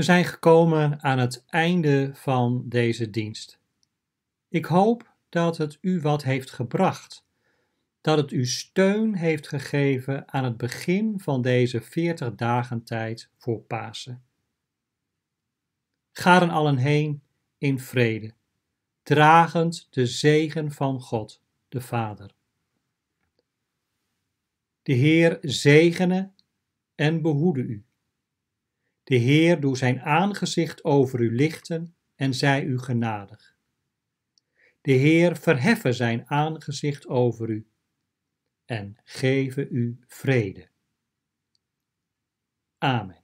We zijn gekomen aan het einde van deze dienst. Ik hoop dat het u wat heeft gebracht, dat het u steun heeft gegeven aan het begin van deze 40 dagen tijd voor Pasen. Ga dan allen heen in vrede, dragend de zegen van God, de Vader. De Heer zegene en behoede u. De Heer doe zijn aangezicht over u lichten en zij u genadig. De Heer verheffe zijn aangezicht over u en geven u vrede. Amen.